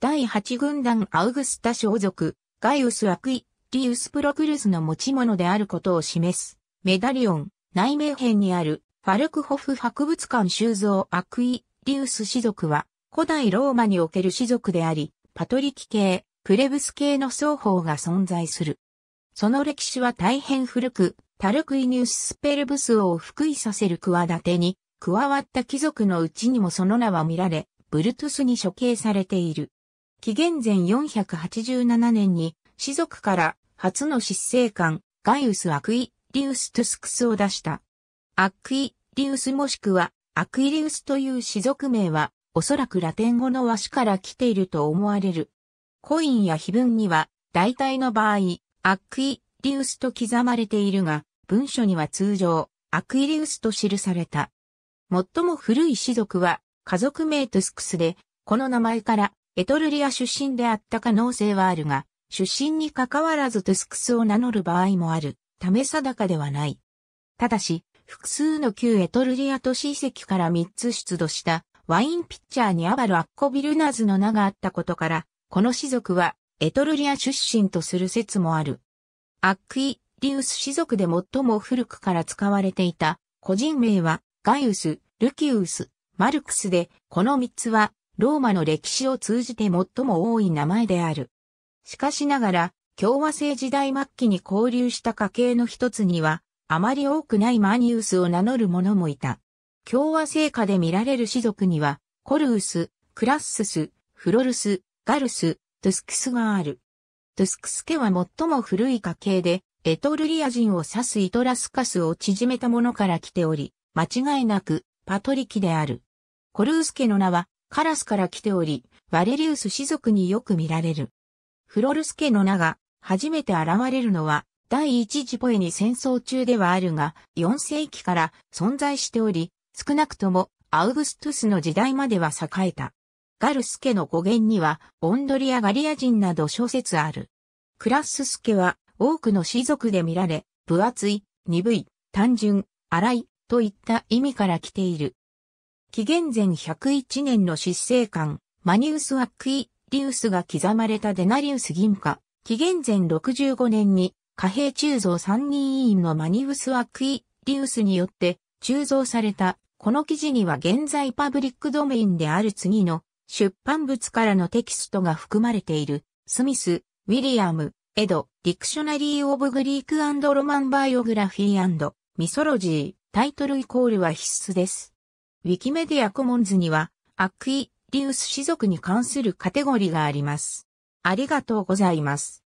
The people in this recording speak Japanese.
第8軍団アウグスタ小族、ガイウス・アクイ、リウス・プロクルスの持ち物であることを示す、メダリオン、内名編にある、ファルクホフ博物館収蔵アクイ、リウス氏族は、古代ローマにおける氏族であり、パトリキ系、プレブス系の双方が存在する。その歴史は大変古く、タルクイニウス・スペルブスを福井させる企てに、加わった貴族のうちにもその名は見られ、ブルトゥスに処刑されている。紀元前487年に、士族から初の執政官、ガイウス・アクイ・リウス・トゥスクスを出した。アクイ・リウスもしくは、アクイリウスという士族名は、おそらくラテン語の和紙から来ていると思われる。コインや碑文には、大体の場合、アクイ・リウスと刻まれているが、文書には通常、アクイリウスと記された。最も古い士族は、家族名トゥスクスで、この名前から、エトルリア出身であった可能性はあるが、出身に関わらずトゥスクスを名乗る場合もある、ため定かではない。ただし、複数の旧エトルリア都市遺跡から3つ出土したワインピッチャーにアバル・アッコ・ビルナーズの名があったことから、この氏族はエトルリア出身とする説もある。アックイ・リウス氏族で最も古くから使われていた個人名はガイウス、ルキウス、マルクスで、この3つはローマの歴史を通じて最も多い名前である。しかしながら、共和制時代末期に交流した家系の一つには、あまり多くないマニウスを名乗る者もいた。共和制下で見られる氏族には、コルウス、クラッスス、フロルス、ガルス、トゥスクスがある。トゥスクス家は最も古い家系で、エトルリア人を指すイトラスカスを縮めたものから来ており、間違いなく、パトリキである。コルウス家の名は、カラスから来ており、ワレリウス氏族によく見られる。フロルス家の名が初めて現れるのは第一次ポエに戦争中ではあるが、4世紀から存在しており、少なくともアウグストゥスの時代までは栄えた。ガルス家の語源には、オンドリアガリア人など諸説ある。クラッスス家は多くの氏族で見られ、分厚い、鈍い、単純、荒いといった意味から来ている。紀元前101年の執政官、マニウス・アックイ・リウスが刻まれたデナリウス銀貨、紀元前65年に貨幣鋳造三人委員のマニウス・アックイ・リウスによって鋳造された、この記事には現在パブリックドメインである次の出版物からのテキストが含まれている、スミス、ウィリアム、エド、ディクショナリー・オブ・グリーク・ロマン・バイオグラフィー・ミソロジー、タイトルイコールは必須です。ウィキメディアコモンズには、アクイリウス氏族に関するカテゴリがあります。ありがとうございます。